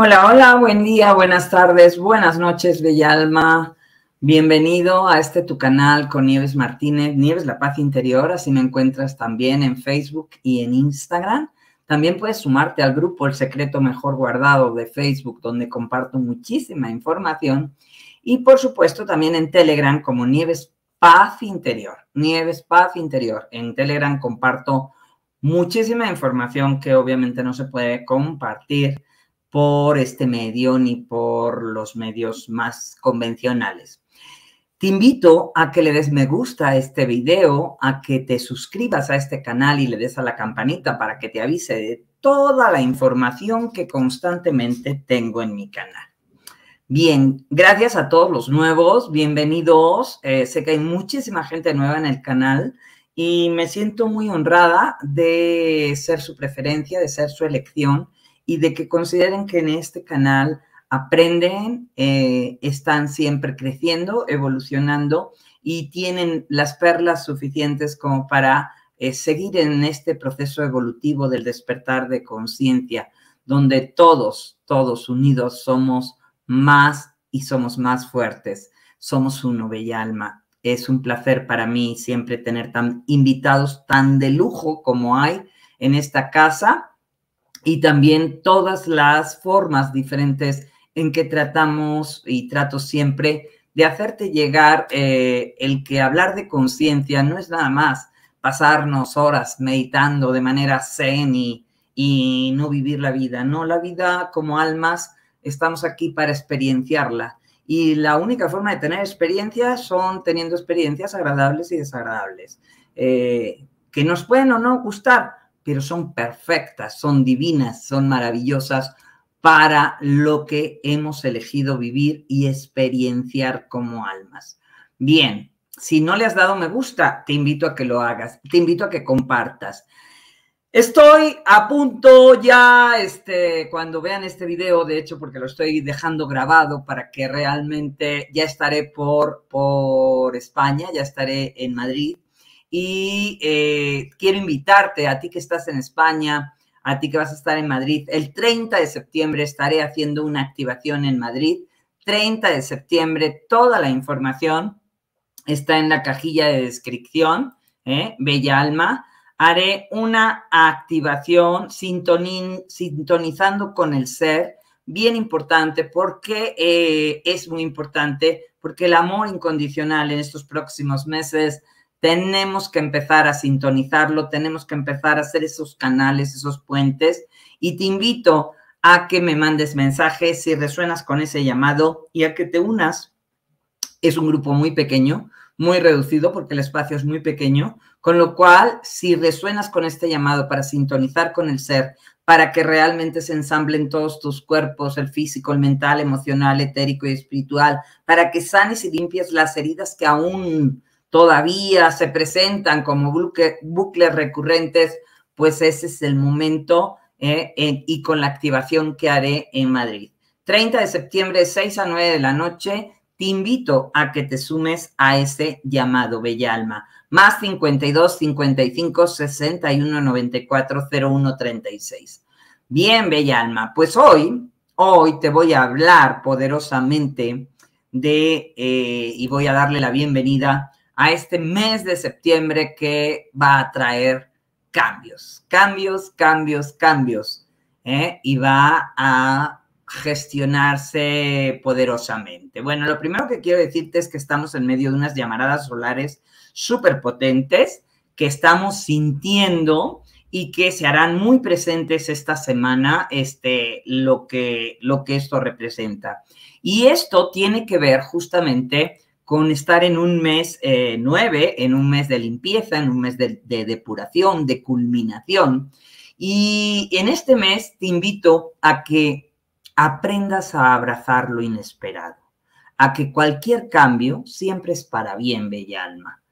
Hola, hola, buen día, buenas tardes, buenas noches, bella alma. Bienvenido a este tu canal con Nieves Martínez, Nieves La Paz Interior. Así me encuentras también en Facebook y en Instagram. También puedes sumarte al grupo El Secreto Mejor Guardado de Facebook, donde comparto muchísima información. Y por supuesto también en Telegram como Nieves Paz Interior. Nieves Paz Interior. En Telegram comparto muchísima información que obviamente no se puede compartir por este medio ni por los medios más convencionales. Te invito a que le des me gusta a este video, a que te suscribas a este canal y le des a la campanita para que te avise de toda la información que constantemente tengo en mi canal. Bien, gracias a todos los nuevos, bienvenidos. Eh, sé que hay muchísima gente nueva en el canal y me siento muy honrada de ser su preferencia, de ser su elección y de que consideren que en este canal aprenden, eh, están siempre creciendo, evolucionando y tienen las perlas suficientes como para eh, seguir en este proceso evolutivo del despertar de conciencia, donde todos, todos unidos somos más y somos más fuertes. Somos uno, bella alma. Es un placer para mí siempre tener tan invitados tan de lujo como hay en esta casa y también todas las formas diferentes en que tratamos y trato siempre de hacerte llegar eh, el que hablar de conciencia no es nada más pasarnos horas meditando de manera zen y, no vivir la vida. No, la vida como almas estamos aquí para experienciarla. Y la única forma de tener experiencias son teniendo experiencias agradables y desagradables, eh, que nos pueden o no gustar, pero son perfectas, son divinas, son maravillosas para lo que hemos elegido vivir y experienciar como almas. Bien, si no le has dado me gusta, te invito a que lo hagas, te invito a que compartas. Estoy a punto ya, este, cuando vean este video, de hecho, porque lo estoy dejando grabado para que realmente ya estaré por, por España, ya estaré en Madrid y eh, quiero invitarte a ti que estás en España, a ti que vas a estar en Madrid. El 30 de septiembre estaré haciendo una activación en Madrid. 30 de septiembre, toda la información está en la cajilla de descripción, ¿eh? Bella Alma. Haré una activación sintonizando con el ser, bien importante porque eh, es muy importante, porque el amor incondicional en estos próximos meses tenemos que empezar a sintonizarlo, tenemos que empezar a hacer esos canales, esos puentes. Y te invito a que me mandes mensajes si resuenas con ese llamado y a que te unas. Es un grupo muy pequeño, muy reducido porque el espacio es muy pequeño, con lo cual si resuenas con este llamado para sintonizar con el ser, para que realmente se ensamblen todos tus cuerpos, el físico, el mental, emocional, etérico y espiritual, para que sanes y limpies las heridas que aún todavía se presentan como bucles recurrentes, pues ese es el momento eh, y con la activación que haré en Madrid. 30 de septiembre, 6 a 9 de la noche, te invito a que te sumes a ese llamado, Bella Alma. Más 52 55 61 94 Bien, Bella Alma, pues hoy, hoy te voy a hablar poderosamente de, eh, y voy a darle la bienvenida a este mes de septiembre que va a traer cambios, cambios, cambios, cambios, ¿eh? y va a gestionarse poderosamente. Bueno, lo primero que quiero decirte es que estamos en medio de unas llamaradas solares súper potentes que estamos sintiendo y que se harán muy presentes esta semana este, lo, que, lo que esto representa. Y esto tiene que ver justamente con estar en un mes eh, nueve, en un mes de limpieza, en un mes de depuración, de culminación. Y en este mes te invito a que aprendas a abrazar lo inesperado, a que cualquier cambio siempre es para bien, bella alma.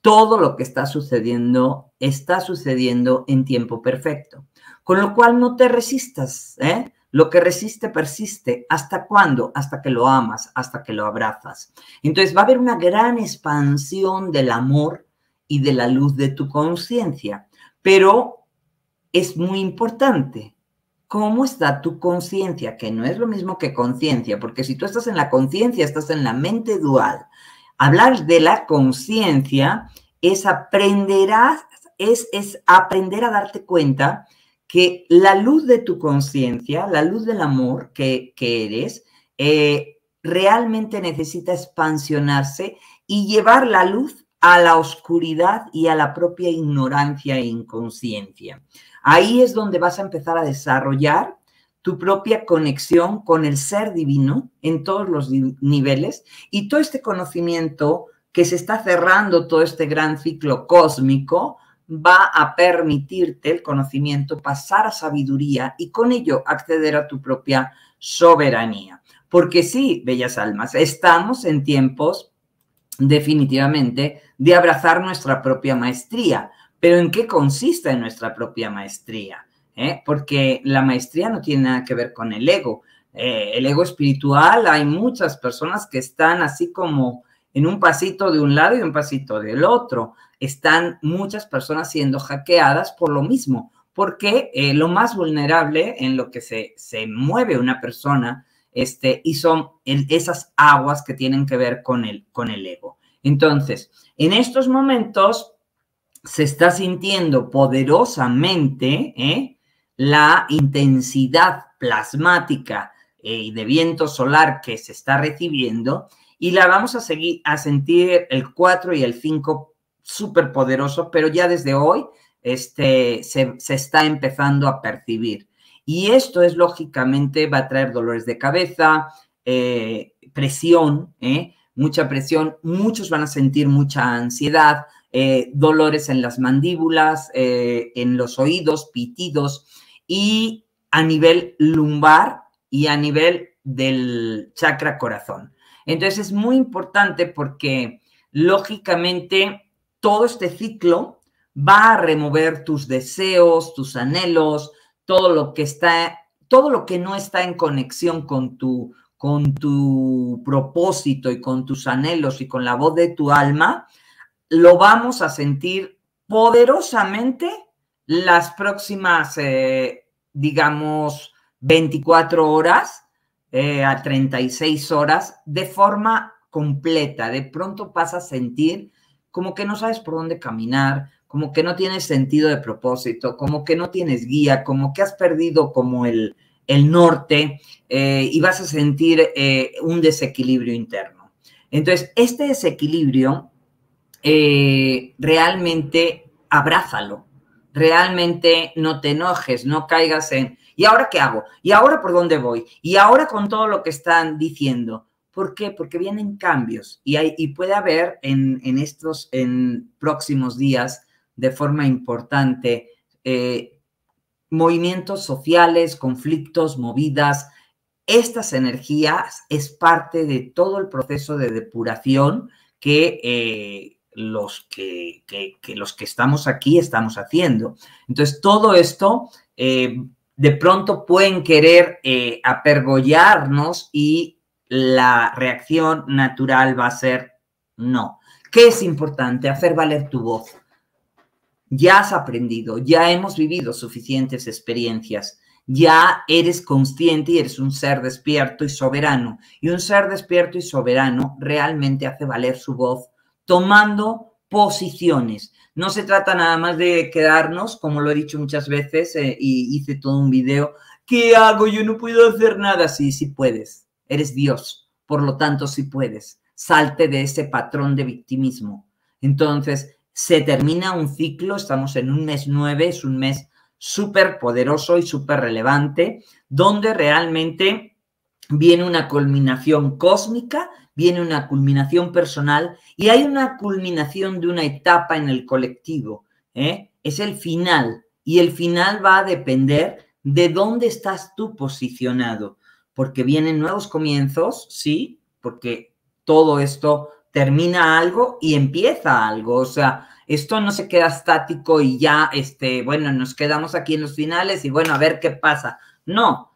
Todo lo que está sucediendo está sucediendo en tiempo perfecto. Con lo cual no te resistas, ¿eh? Lo que resiste, persiste. ¿Hasta cuándo? Hasta que lo amas, hasta que lo abrazas. Entonces va a haber una gran expansión del amor y de la luz de tu conciencia. Pero es muy importante cómo está tu conciencia, que no es lo mismo que conciencia, porque si tú estás en la conciencia, estás en la mente dual. Hablar de la conciencia es es, es aprender a darte cuenta que la luz de tu conciencia, la luz del amor que, eres, eh, realmente necesita expansionarse y llevar la luz a la oscuridad y a la propia ignorancia e inconsciencia. Ahí es donde vas a empezar a desarrollar tu propia conexión con el ser divino en todos los niveles y todo este conocimiento que se está cerrando todo este gran ciclo cósmico va a permitirte el conocimiento pasar a sabiduría y con ello acceder a tu propia soberanía. Porque sí, bellas almas, estamos en tiempos definitivamente de abrazar nuestra propia maestría. Pero ¿en qué consiste nuestra propia maestría? ¿Eh? Porque la maestría no tiene nada que ver con el ego. Eh, el ego espiritual, hay muchas personas que están así como en un pasito de un lado y un pasito del otro. Están muchas personas siendo hackeadas por lo mismo, porque eh, lo más vulnerable en lo que se, se mueve una persona este, y son esas aguas que tienen que ver con el, con el ego. Entonces, en estos momentos se está sintiendo poderosamente eh, la intensidad plasmática eh, y de viento solar que se está recibiendo y la vamos a seguir a sentir el 4 y el 5 súper poderoso, pero ya desde hoy este, se, está empezando a percibir. Y esto es lógicamente va a traer dolores de cabeza, eh, presión, ¿eh? mucha presión, muchos van a sentir mucha ansiedad, eh, dolores en las mandíbulas, en los oídos, pitidos y a nivel lumbar y a nivel del chakra corazón. Entonces es muy importante porque lógicamente todo este ciclo va a remover tus deseos, tus anhelos, todo lo que está, todo lo que no está en conexión con tu, con tu propósito y con tus anhelos y con la voz de tu alma, lo vamos a sentir poderosamente las próximas, eh, digamos, 24 horas eh, a 36 horas de forma completa. De pronto vas a sentir como que no sabes por dónde caminar, como que no tienes sentido de propósito, como que no tienes guía, como que has perdido como el, el norte eh, y vas a sentir eh, un desequilibrio interno. Entonces, este desequilibrio realmente abrázalo, realmente no te enojes, no caigas en, ¿y ahora qué hago? ¿Y ahora por dónde voy? ¿Y ahora con todo lo que están diciendo? ¿Por qué? Porque vienen cambios y, hay, y puede haber en, estos en próximos días de forma importante eh, movimientos sociales, conflictos, movidas. Estas energías es parte de todo el proceso de depuración que, eh, los que, que, los que estamos aquí estamos haciendo. Entonces, todo esto eh, de pronto pueden querer eh, apergollarnos y la reacción natural va a ser no. ¿Qué es importante? Hacer valer tu voz. Ya has aprendido, ya hemos vivido suficientes experiencias, ya eres consciente y eres un ser despierto y soberano. Y un ser despierto y soberano realmente hace valer su voz tomando posiciones. No se trata nada más de quedarnos, como lo he dicho muchas veces eh, y hice todo un video, ¿qué hago? Yo no puedo hacer nada. Sí, sí puedes. Eres Dios. Por lo tanto, sí puedes. Salte de ese patrón de victimismo. Entonces, se termina un ciclo, estamos en un mes nueve, es un mes súper poderoso y súper relevante, donde realmente viene una culminación cósmica viene una culminación personal y hay una culminación de una etapa en el colectivo. ¿eh? Es el final y el final va a depender de dónde estás tú posicionado, porque vienen nuevos comienzos, sí, porque todo esto termina algo y empieza algo, o sea, esto no se queda estático y ya, este, bueno, nos quedamos aquí en los finales y bueno, a ver qué pasa. No,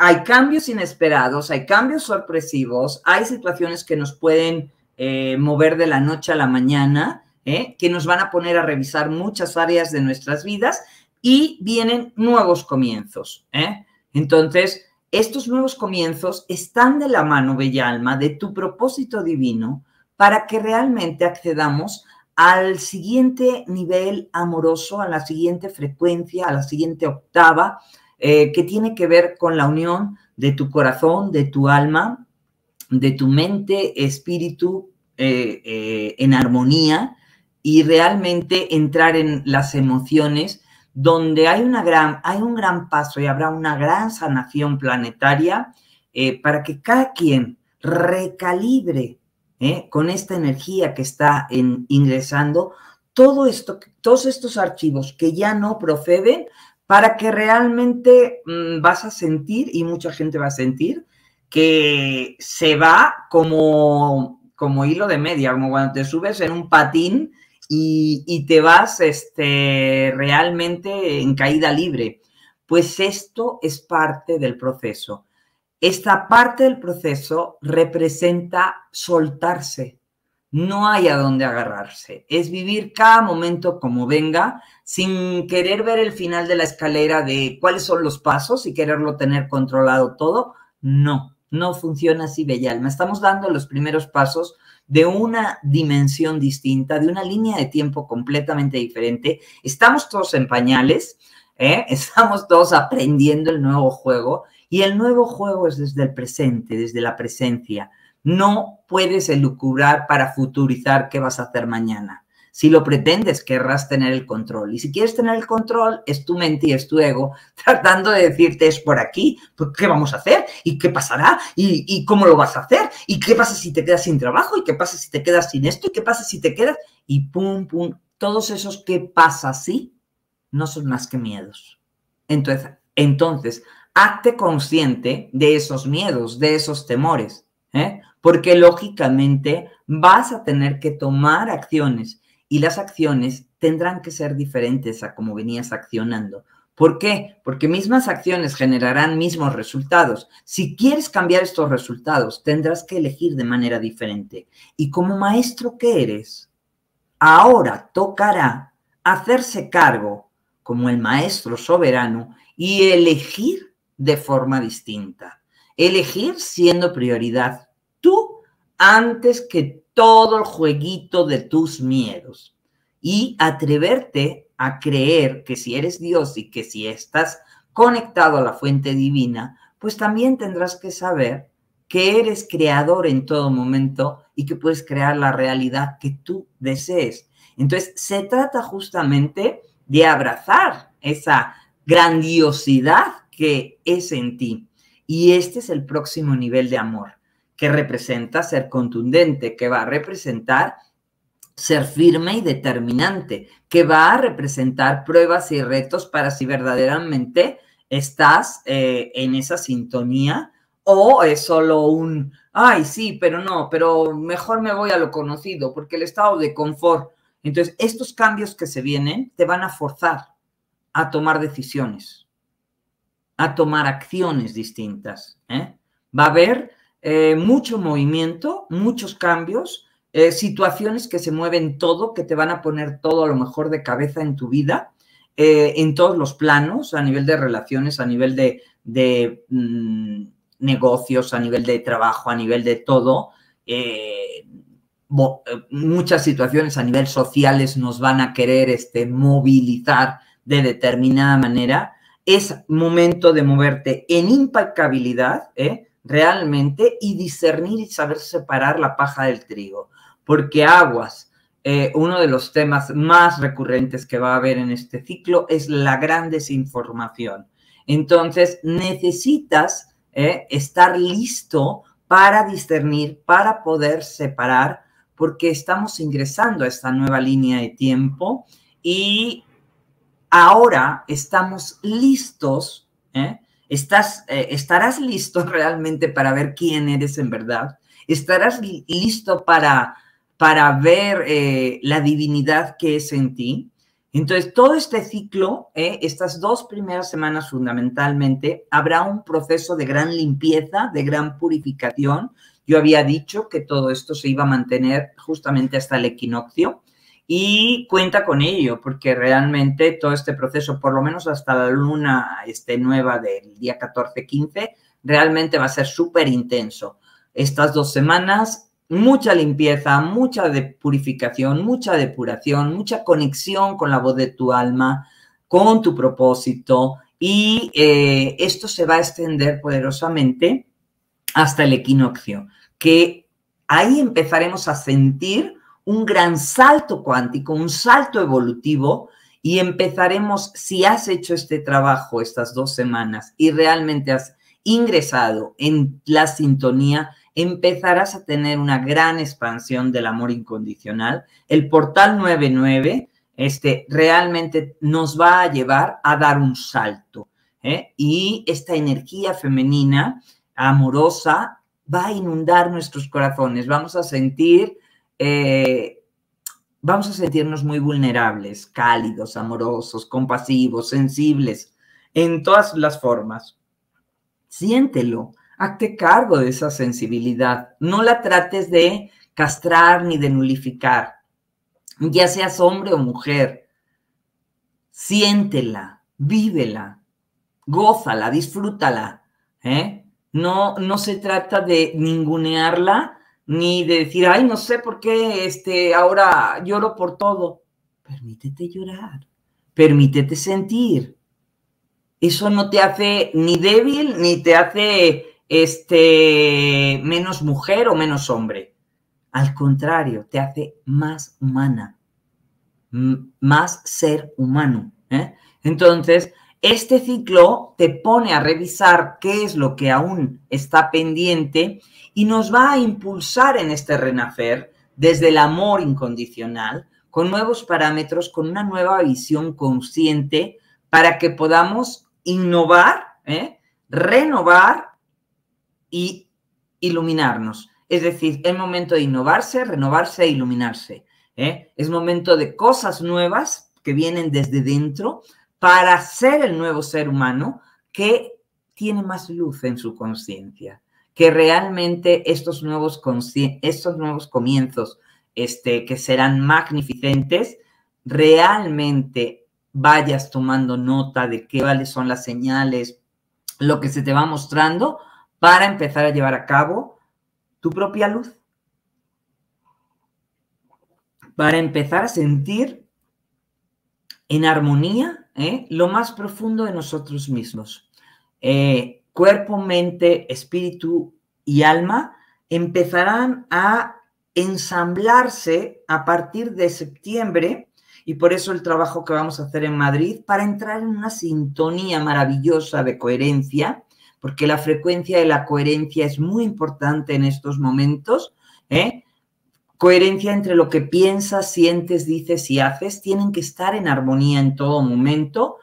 hay cambios inesperados, hay cambios sorpresivos, hay situaciones que nos pueden eh, mover de la noche a la mañana, ¿eh? que nos van a poner a revisar muchas áreas de nuestras vidas y vienen nuevos comienzos. ¿eh? Entonces, estos nuevos comienzos están de la mano, bella alma, de tu propósito divino para que realmente accedamos al siguiente nivel amoroso, a la siguiente frecuencia, a la siguiente octava, eh, que tiene que ver con la unión de tu corazón, de tu alma, de tu mente, espíritu, eh, eh, en armonía y realmente entrar en las emociones donde hay, una gran, hay un gran paso y habrá una gran sanación planetaria para que cada quien recalibre con esta energía que está ingresando todo esto, todos estos archivos que ya no proceden para que realmente mm, vas a sentir, y mucha gente va a sentir, que se va como, como hilo de media, como cuando te subes en un patín y, y te vas este, realmente en caída libre. Pues esto es parte del proceso. Esta parte del proceso representa soltarse, no hay a dónde agarrarse. Es vivir cada momento como venga, sin querer ver el final de la escalera de cuáles son los pasos y quererlo tener controlado todo. No, no funciona así, Bella Alma. Estamos dando los primeros pasos de una dimensión distinta, de una línea de tiempo completamente diferente. Estamos todos en pañales, ¿eh? estamos todos aprendiendo el nuevo juego y el nuevo juego es desde el presente, desde la presencia no puedes elucubrar para futurizar qué vas a hacer mañana. Si lo pretendes, querrás tener el control. Y si quieres tener el control, es tu mente y es tu ego tratando de decirte es por aquí, pues, ¿qué vamos a hacer? ¿Y qué pasará? ¿Y, cómo lo vas a hacer? ¿Y qué pasa si te quedas sin trabajo? ¿Y qué pasa si te quedas sin esto? ¿Y qué pasa si te quedas? Y pum, pum. Todos esos que pasa así no son más que miedos. Entonces, entonces, hazte consciente de esos miedos, de esos temores. ¿eh? porque lógicamente vas a tener que tomar acciones y las acciones tendrán que ser diferentes a como venías accionando. ¿Por qué? Porque mismas acciones generarán mismos resultados. Si quieres cambiar estos resultados, tendrás que elegir de manera diferente. Y como maestro que eres, ahora tocará hacerse cargo como el maestro soberano y elegir de forma distinta. Elegir siendo prioridad antes que todo el jueguito de tus miedos y atreverte a creer que si eres Dios y que si estás conectado a la fuente divina, pues también tendrás que saber que eres creador en todo momento y que puedes crear la realidad que tú desees. Entonces, se trata justamente de abrazar esa grandiosidad que es en ti. Y este es el próximo nivel de amor que representa ser contundente, que va a representar ser firme y determinante, que va a representar pruebas y retos para si verdaderamente estás eh, en esa sintonía o es solo un, ay, sí, pero no, pero mejor me voy a lo conocido, porque el estado de confort. Entonces, estos cambios que se vienen te van a forzar a tomar decisiones, a tomar acciones distintas. ¿eh? Va a haber eh, mucho movimiento, muchos cambios, eh, situaciones que se mueven todo, que te van a poner todo a lo mejor de cabeza en tu vida, eh, en todos los planos, a nivel de relaciones, a nivel de, mm, negocios, a nivel de trabajo, a nivel de todo. muchas situaciones a nivel sociales nos van a querer este, movilizar de determinada manera. Es momento de moverte en impecabilidad, ¿eh? realmente y discernir y saber separar la paja del trigo. Porque aguas, eh, uno de los temas más recurrentes que va a haber en este ciclo es la gran desinformación. Entonces, necesitas eh, estar listo para discernir, para poder separar, porque estamos ingresando a esta nueva línea de tiempo y ahora estamos listos. ¿eh? ¿Estás, eh, ¿Estarás listo realmente para ver quién eres en verdad? ¿Estarás listo para, para ver eh, la divinidad que es en ti? Entonces, todo este ciclo, eh, estas dos primeras semanas fundamentalmente, habrá un proceso de gran limpieza, de gran purificación. Yo había dicho que todo esto se iba a mantener justamente hasta el equinoccio y cuenta con ello, porque realmente todo este proceso, por lo menos hasta la luna este, nueva del día 14-15, realmente va a ser súper intenso. Estas dos semanas, mucha limpieza, mucha purificación, mucha depuración, mucha conexión con la voz de tu alma, con tu propósito, y eh, esto se va a extender poderosamente hasta el equinoccio, que ahí empezaremos a sentir un gran salto cuántico, un salto evolutivo y empezaremos, si has hecho este trabajo estas dos semanas y realmente has ingresado en la sintonía, empezarás a tener una gran expansión del amor incondicional. El portal 99 este, realmente nos va a llevar a dar un salto ¿eh? y esta energía femenina amorosa va a inundar nuestros corazones. Vamos a sentir eh, vamos a sentirnos muy vulnerables, cálidos, amorosos, compasivos, sensibles, en todas las formas. Siéntelo, hazte cargo de esa sensibilidad, no la trates de castrar ni de nulificar, ya seas hombre o mujer, siéntela, vívela, gózala, disfrútala, ¿eh? No, no se trata de ningunearla ni de decir, ay, no sé por qué este, ahora lloro por todo. Permítete llorar, permítete sentir. Eso no te hace ni débil, ni te hace este, menos mujer o menos hombre. Al contrario, te hace más humana, más ser humano. ¿eh? Entonces, este ciclo te pone a revisar qué es lo que aún está pendiente y nos va a impulsar en este renacer desde el amor incondicional, con nuevos parámetros, con una nueva visión consciente para que podamos innovar, ¿eh? renovar y iluminarnos. Es decir, es momento de innovarse, renovarse e iluminarse. ¿eh? Es momento de cosas nuevas que vienen desde dentro para ser el nuevo ser humano que tiene más luz en su conciencia, que realmente estos nuevos, estos nuevos comienzos, este, que serán magnificentes, realmente vayas tomando nota de qué vales son las señales, lo que se te va mostrando para empezar a llevar a cabo tu propia luz. Para empezar a sentir en armonía ¿eh? lo más profundo de nosotros mismos. Eh, cuerpo, mente, espíritu y alma empezarán a ensamblarse a partir de septiembre y por eso el trabajo que vamos a hacer en Madrid para entrar en una sintonía maravillosa de coherencia, porque la frecuencia de la coherencia es muy importante en estos momentos, ¿eh? coherencia entre lo que piensas, sientes, dices y haces, tienen que estar en armonía en todo momento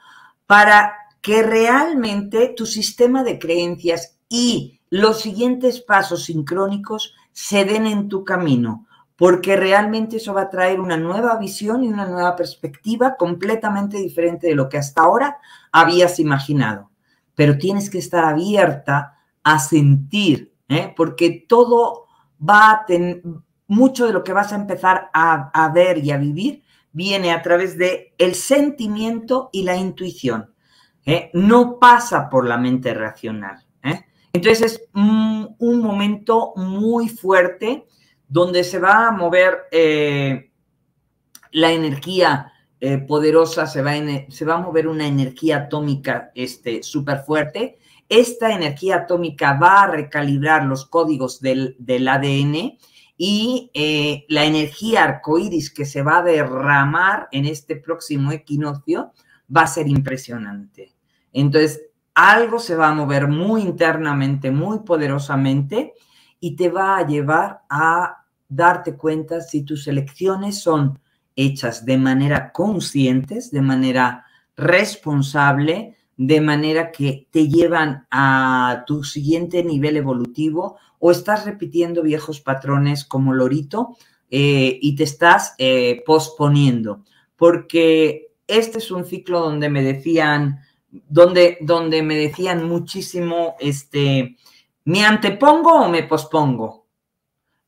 para que realmente tu sistema de creencias y los siguientes pasos sincrónicos se den en tu camino, porque realmente eso va a traer una nueva visión y una nueva perspectiva completamente diferente de lo que hasta ahora habías imaginado. Pero tienes que estar abierta a sentir, ¿eh? porque todo va a tener mucho de lo que vas a empezar a, ver y a vivir viene a través de el sentimiento y la intuición. ¿eh? No pasa por la mente racional. ¿eh? Entonces es mm, un, momento muy fuerte donde se va a mover eh, la energía poderosa, se va, a mover una energía atómica súper este, fuerte. Esta energía atómica va a recalibrar los códigos del ADN y eh, la energía arcoíris que se va a derramar en este próximo equinoccio va a ser impresionante. Entonces, algo se va a mover muy internamente, muy poderosamente y te va a llevar a darte cuenta si tus elecciones son hechas de manera conscientes, de manera responsable, de manera que te llevan a tu siguiente nivel evolutivo o estás repitiendo viejos patrones como lorito eh, y te estás eh, posponiendo. Porque este es un ciclo donde me decían, donde, me decían muchísimo, este, ¿me antepongo o me pospongo?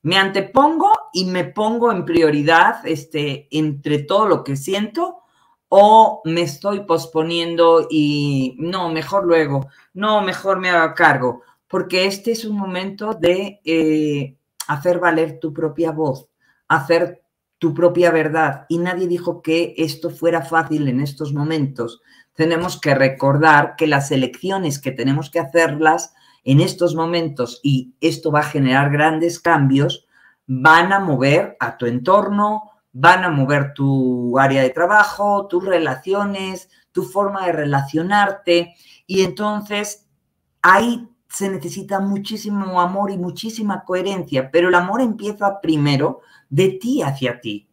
Me antepongo y me pongo en prioridad este, entre todo lo que siento o me estoy posponiendo y no, mejor luego, no, mejor me haga cargo porque este es un momento de eh, hacer valer tu propia voz, hacer tu propia verdad. Y nadie dijo que esto fuera fácil en estos momentos. Tenemos que recordar que las elecciones que tenemos que hacerlas en estos momentos, y esto va a generar grandes cambios, van a mover a tu entorno, van a mover tu área de trabajo, tus relaciones, tu forma de relacionarte. Y entonces ahí se necesita muchísimo amor y muchísima coherencia, pero el amor empieza primero de ti hacia ti,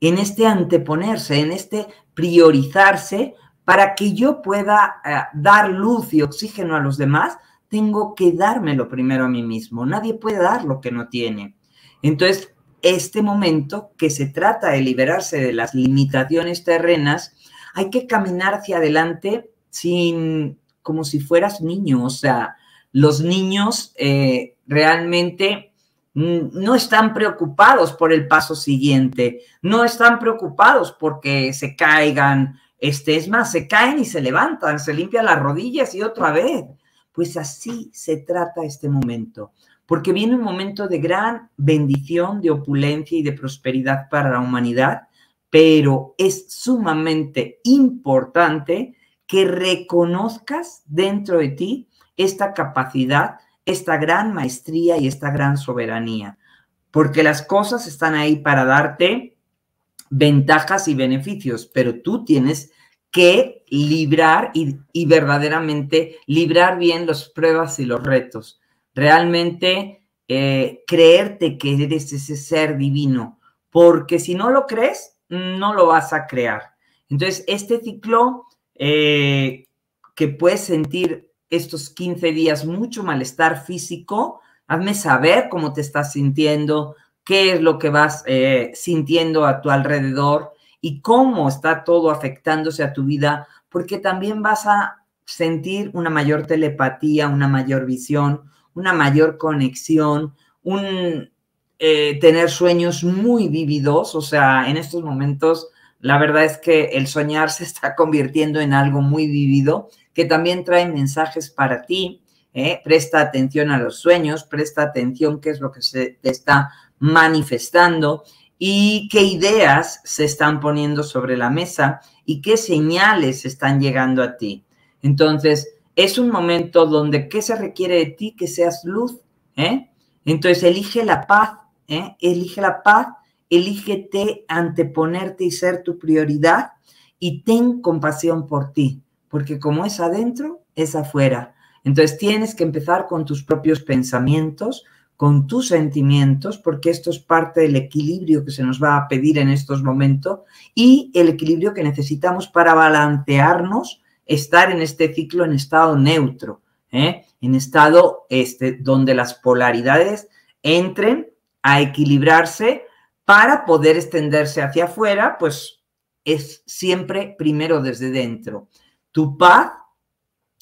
en este anteponerse, en este priorizarse para que yo pueda eh, dar luz y oxígeno a los demás, tengo que dármelo primero a mí mismo. Nadie puede dar lo que no tiene. Entonces, este momento que se trata de liberarse de las limitaciones terrenas, hay que caminar hacia adelante sin como si fueras niño, o sea, los niños eh, realmente mm, no están preocupados por el paso siguiente, no están preocupados porque se caigan, este, es más, se caen y se levantan, se limpian las rodillas y otra vez. Pues así se trata este momento, porque viene un momento de gran bendición, de opulencia y de prosperidad para la humanidad, pero es sumamente importante que reconozcas dentro de ti esta capacidad, esta gran maestría y esta gran soberanía, porque las cosas están ahí para darte ventajas y beneficios, pero tú tienes que librar y, verdaderamente librar bien las pruebas y los retos. Realmente eh, creerte que eres ese ser divino, porque si no lo crees, no lo vas a crear. Entonces, este ciclo eh, que puedes sentir estos 15 días mucho malestar físico, hazme saber cómo te estás sintiendo, qué es lo que vas eh, sintiendo a tu alrededor y cómo está todo afectándose a tu vida, porque también vas a sentir una mayor telepatía, una mayor visión, una mayor conexión, un eh, tener sueños muy vívidos, o sea, en estos momentos la verdad es que el soñar se está convirtiendo en algo muy vivido, que también trae mensajes para ti. ¿eh? Presta atención a los sueños, presta atención qué es lo que se te está manifestando y qué ideas se están poniendo sobre la mesa y qué señales están llegando a ti. Entonces, es un momento donde ¿qué se requiere de ti? Que seas luz. ¿eh? Entonces, elige la paz, ¿eh? elige la paz, elígete anteponerte y ser tu prioridad y ten compasión por ti porque como es adentro, es afuera. Entonces tienes que empezar con tus propios pensamientos, con tus sentimientos, porque esto es parte del equilibrio que se nos va a pedir en estos momentos y el equilibrio que necesitamos para balancearnos, estar en este ciclo en estado neutro, ¿eh? en estado este, donde las polaridades entren a equilibrarse para poder extenderse hacia afuera, pues es siempre primero desde dentro. Tu paz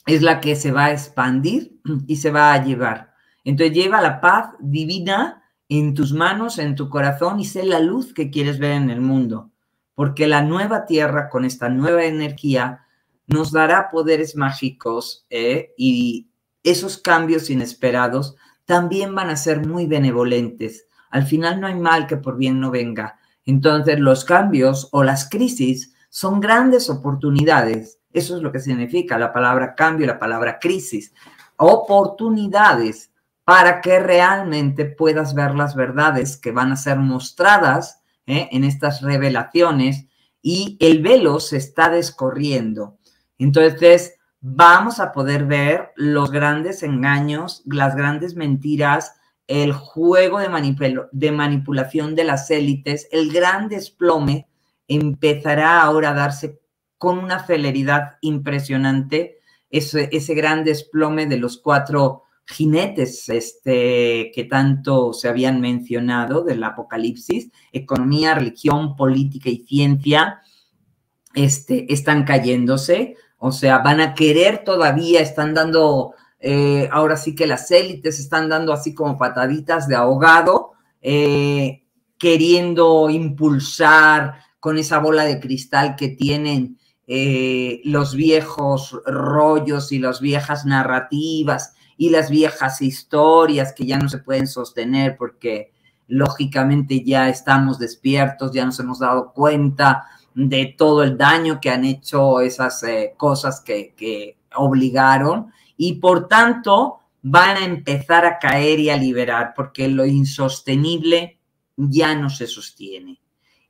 es la que se va a expandir y se va a llevar. Entonces lleva la paz divina en tus manos, en tu corazón y sé la luz que quieres ver en el mundo, porque la nueva tierra con esta nueva energía nos dará poderes mágicos eh, y esos cambios inesperados también van a ser muy benevolentes. Al final no hay mal que por bien no venga. Entonces los cambios o las crisis son grandes oportunidades eso es lo que significa la palabra cambio, la palabra crisis. Oportunidades para que realmente puedas ver las verdades que van a ser mostradas ¿eh? en estas revelaciones y el velo se está descorriendo. Entonces, vamos a poder ver los grandes engaños, las grandes mentiras, el juego de, de manipulación de las élites, el gran desplome empezará ahora a darse con una celeridad impresionante ese, ese gran desplome de los cuatro jinetes este, que tanto se habían mencionado del apocalipsis, economía, religión, política y ciencia, este, están cayéndose, o sea, van a querer todavía, están dando, eh, ahora sí que las élites están dando así como pataditas de ahogado, eh, queriendo impulsar con esa bola de cristal que tienen eh, los viejos rollos y las viejas narrativas y las viejas historias que ya no se pueden sostener porque lógicamente ya estamos despiertos, ya nos hemos dado cuenta de todo el daño que han hecho esas eh, cosas que, que obligaron y por tanto van a empezar a caer y a liberar porque lo insostenible ya no se sostiene.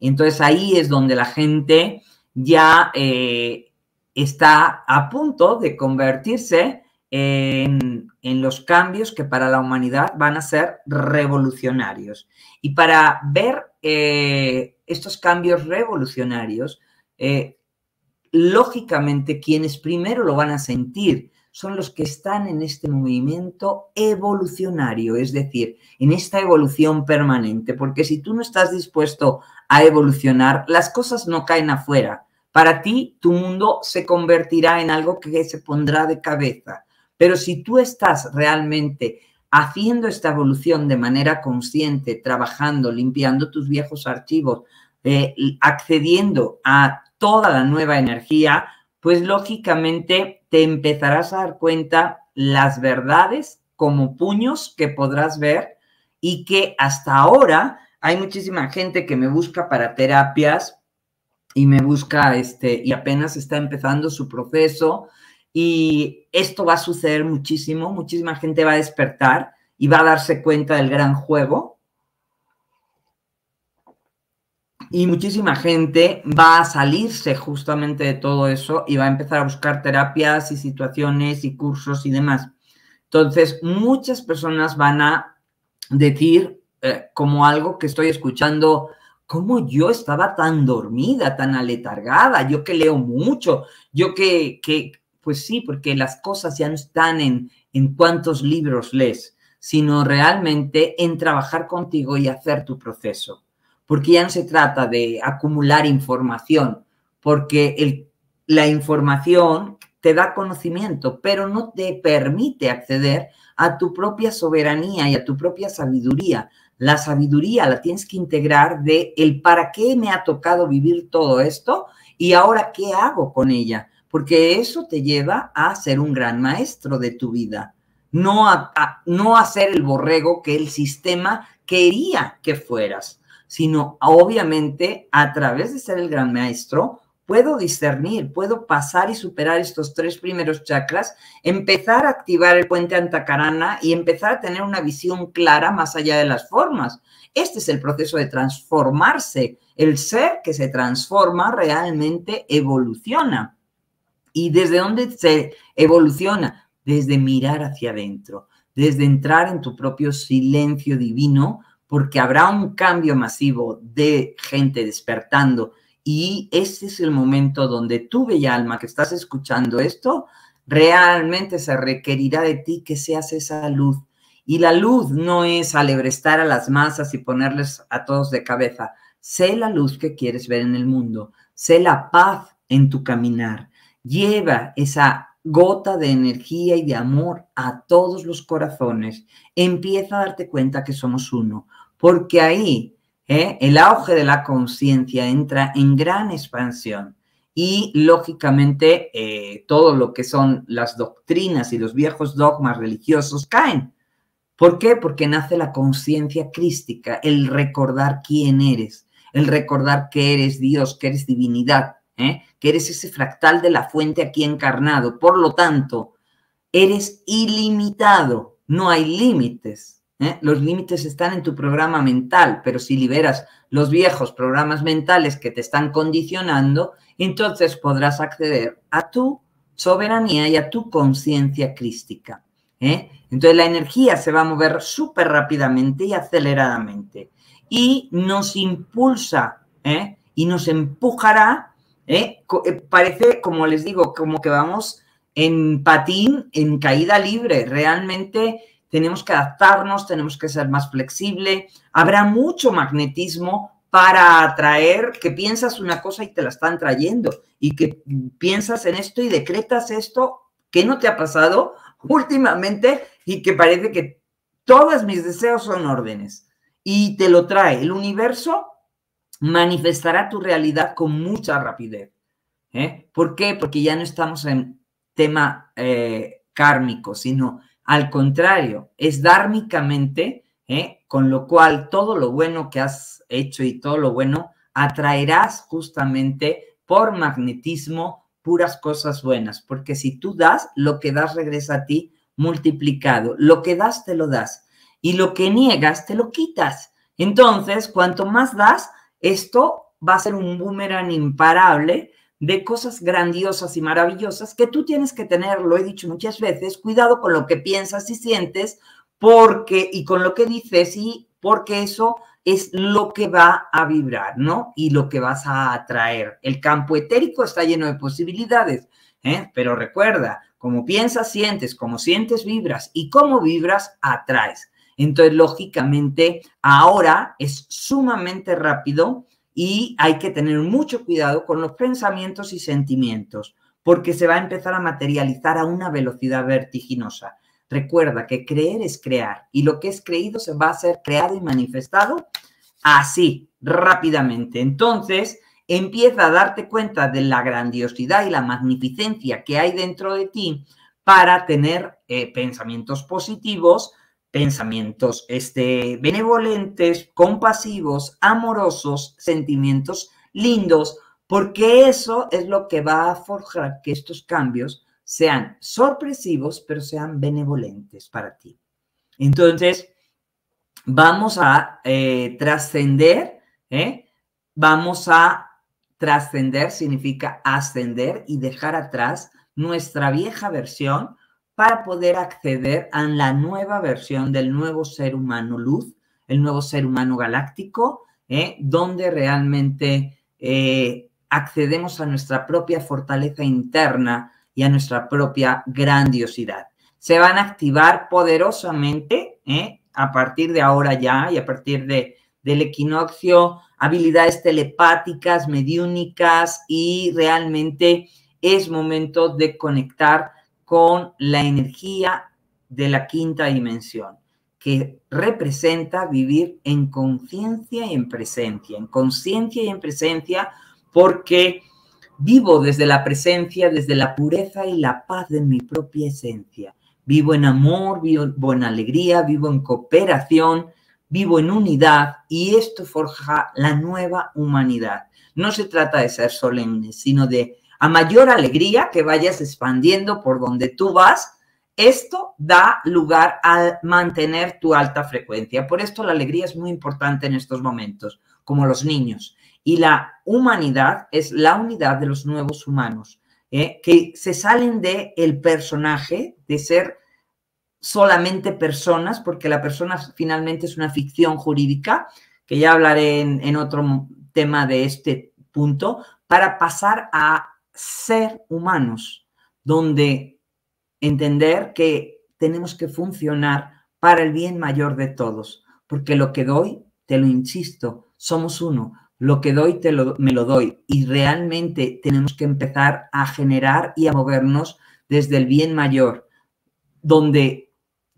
Entonces ahí es donde la gente ya eh, está a punto de convertirse en, los cambios que para la humanidad van a ser revolucionarios. Y para ver eh, estos cambios revolucionarios, eh, lógicamente quienes primero lo van a sentir son los que están en este movimiento evolucionario, es decir, en esta evolución permanente, porque si tú no estás dispuesto a evolucionar, las cosas no caen afuera, para ti, tu mundo se convertirá en algo que se pondrá de cabeza. Pero si tú estás realmente haciendo esta evolución de manera consciente, trabajando, limpiando tus viejos archivos, eh, accediendo a toda la nueva energía, pues lógicamente te empezarás a dar cuenta las verdades como puños que podrás ver y que hasta ahora hay muchísima gente que me busca para terapias y me busca, este, y apenas está empezando su proceso y esto va a suceder muchísimo, muchísima gente va a despertar y va a darse cuenta del gran juego. Y muchísima gente va a salirse justamente de todo eso y va a empezar a buscar terapias y situaciones y cursos y demás. Entonces, muchas personas van a decir eh, como algo que estoy escuchando cómo yo estaba tan dormida, tan aletargada, yo que leo mucho, yo que, que pues sí, porque las cosas ya no están en, en cuántos libros lees, sino realmente en trabajar contigo y hacer tu proceso. Porque ya no se trata de acumular información, porque la información te da conocimiento, pero no te permite acceder a tu propia soberanía y a tu propia sabiduría, la sabiduría la tienes que integrar de el para qué me ha tocado vivir todo esto y ahora qué hago con ella, porque eso te lleva a ser un gran maestro de tu vida, no a, no a ser el borrego que el sistema quería que fueras, sino obviamente a través de ser el gran maestro, puedo discernir, puedo pasar y superar estos tres primeros chakras, empezar a activar el puente antacarana y empezar a tener una visión clara más allá de las formas. Este es el proceso de transformarse. El ser que se transforma realmente evoluciona. ¿Y desde dónde se evoluciona? Desde mirar hacia adentro, desde entrar en tu propio silencio divino, porque habrá un cambio masivo de gente despertando y este es el momento donde tú, bella alma, que estás escuchando esto, realmente se requerirá de ti que seas esa luz. Y la luz no es alebrestar a las masas y ponerles a todos de cabeza. Sé la luz que quieres ver en el mundo. Sé la paz en tu caminar. Lleva esa gota de energía y de amor a todos los corazones. Empieza a darte cuenta que somos uno, porque ahí ¿eh? el auge de la conciencia entra en gran expansión y lógicamente eh, todo lo que son las doctrinas y los viejos dogmas religiosos caen. ¿Por qué? Porque nace la conciencia crística, el recordar quién eres, el recordar que eres Dios, que eres divinidad, ¿eh? que eres ese fractal de la fuente aquí encarnado. Por lo tanto, eres ilimitado, no hay límites. ¿eh? Los límites están en tu programa mental, pero si liberas los viejos programas mentales que te están condicionando, entonces podrás acceder a tu soberanía y a tu conciencia crística. ¿eh? Entonces la energía se va a mover súper rápidamente y aceleradamente y nos impulsa ¿eh? y nos empujará. Parece, como les digo, como que vamos en patín, en caída libre. Realmente tenemos que adaptarnos, tenemos que ser más flexible, habrá mucho magnetismo para atraer que piensas una cosa y te la están trayendo y que piensas en esto y decretas esto que no te ha pasado últimamente y que parece que todos mis deseos son órdenes y te lo trae. El universo manifestará tu realidad con mucha rapidez. ¿eh? ¿Por qué? Porque ya no estamos en tema eh, kármico, sino al contrario, es dármicamente, ¿eh? con lo cual todo lo bueno que has hecho y todo lo bueno atraerás justamente por magnetismo puras cosas buenas, porque si tú das, lo que das regresa a ti multiplicado. Lo que das, te lo das. Y lo que niegas, te lo quitas. Entonces, cuanto más das, esto va a ser un boomerang imparable de cosas grandiosas y maravillosas que tú tienes que tener, lo he dicho muchas veces, cuidado con lo que piensas y sientes porque y con lo que dices y porque eso es lo que va a vibrar, ¿no? Y lo que vas a atraer. El campo etérico está lleno de posibilidades, ¿eh? pero recuerda, como piensas, sientes, como sientes, vibras y como vibras, atraes. Entonces, lógicamente, ahora es sumamente rápido y hay que tener mucho cuidado con los pensamientos y sentimientos, porque se va a empezar a materializar a una velocidad vertiginosa. Recuerda que creer es crear y lo que es creído se va a ser creado y manifestado así, rápidamente. Entonces, empieza a darte cuenta de la grandiosidad y la magnificencia que hay dentro de ti para tener eh, pensamientos positivos, pensamientos este, benevolentes, compasivos, amorosos, sentimientos lindos, porque eso es lo que va a forjar que estos cambios sean sorpresivos, pero sean benevolentes para ti. Entonces, vamos a eh, trascender, ¿eh? vamos a trascender significa ascender y dejar atrás nuestra vieja versión, para poder acceder a la nueva versión del nuevo ser humano luz, el nuevo ser humano galáctico, ¿eh? donde realmente eh, accedemos a nuestra propia fortaleza interna y a nuestra propia grandiosidad. Se van a activar poderosamente ¿eh? a partir de ahora ya y a partir de, del equinoccio habilidades telepáticas, mediúnicas y realmente es momento de conectar con la energía de la quinta dimensión, que representa vivir en conciencia y en presencia, en conciencia y en presencia, porque vivo desde la presencia, desde la pureza y la paz de mi propia esencia. Vivo en amor, vivo en alegría, vivo en cooperación, vivo en unidad y esto forja la nueva humanidad. No se trata de ser solemne, sino de a mayor alegría que vayas expandiendo por donde tú vas, esto da lugar a mantener tu alta frecuencia. Por esto la alegría es muy importante en estos momentos, como los niños. Y la humanidad es la unidad de los nuevos humanos, ¿eh? que se salen del el personaje, de ser solamente personas, porque la persona finalmente es una ficción jurídica, que ya hablaré en otro tema de este punto, para pasar a ser humanos, donde entender que tenemos que funcionar para el bien mayor de todos, porque lo que doy, te lo insisto, somos uno, lo que doy te lo, me lo doy y realmente tenemos que empezar a generar y a movernos desde el bien mayor, donde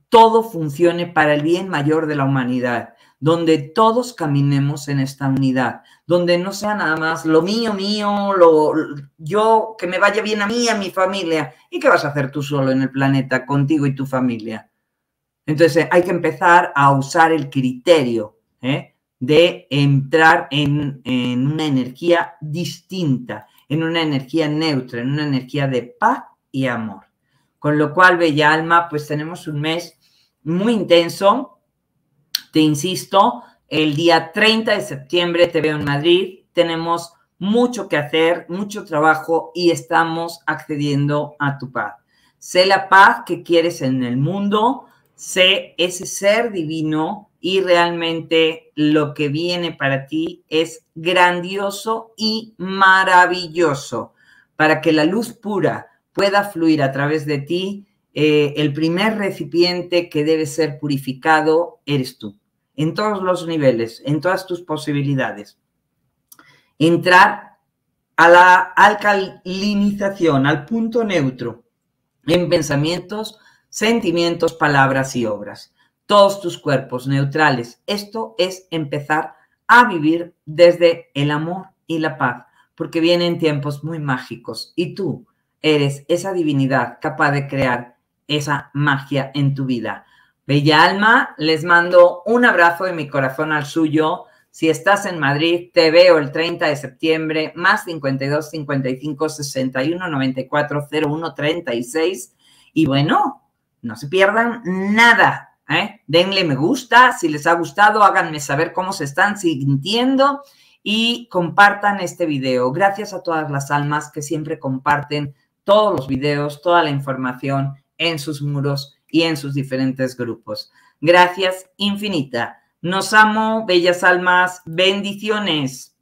todo funcione para el bien mayor de la humanidad donde todos caminemos en esta unidad, donde no sea nada más lo mío, mío, lo, yo, que me vaya bien a mí, a mi familia. ¿Y qué vas a hacer tú solo en el planeta, contigo y tu familia? Entonces hay que empezar a usar el criterio ¿eh? de entrar en, en una energía distinta, en una energía neutra, en una energía de paz y amor. Con lo cual, Bella Alma, pues tenemos un mes muy intenso, te insisto, el día 30 de septiembre te veo en Madrid. Tenemos mucho que hacer, mucho trabajo y estamos accediendo a tu paz. Sé la paz que quieres en el mundo, sé ese ser divino y realmente lo que viene para ti es grandioso y maravilloso. Para que la luz pura pueda fluir a través de ti, eh, el primer recipiente que debe ser purificado eres tú en todos los niveles, en todas tus posibilidades. Entrar a la alcalinización, al punto neutro, en pensamientos, sentimientos, palabras y obras. Todos tus cuerpos neutrales. Esto es empezar a vivir desde el amor y la paz, porque vienen tiempos muy mágicos y tú eres esa divinidad capaz de crear esa magia en tu vida. Bella Alma, les mando un abrazo de mi corazón al suyo. Si estás en Madrid, te veo el 30 de septiembre, más 52 55 61 94 01 36. Y bueno, no se pierdan nada. ¿eh? Denle me gusta. Si les ha gustado, háganme saber cómo se están sintiendo y compartan este video. Gracias a todas las almas que siempre comparten todos los videos, toda la información en sus muros y en sus diferentes grupos. Gracias infinita. Nos amo, bellas almas. Bendiciones.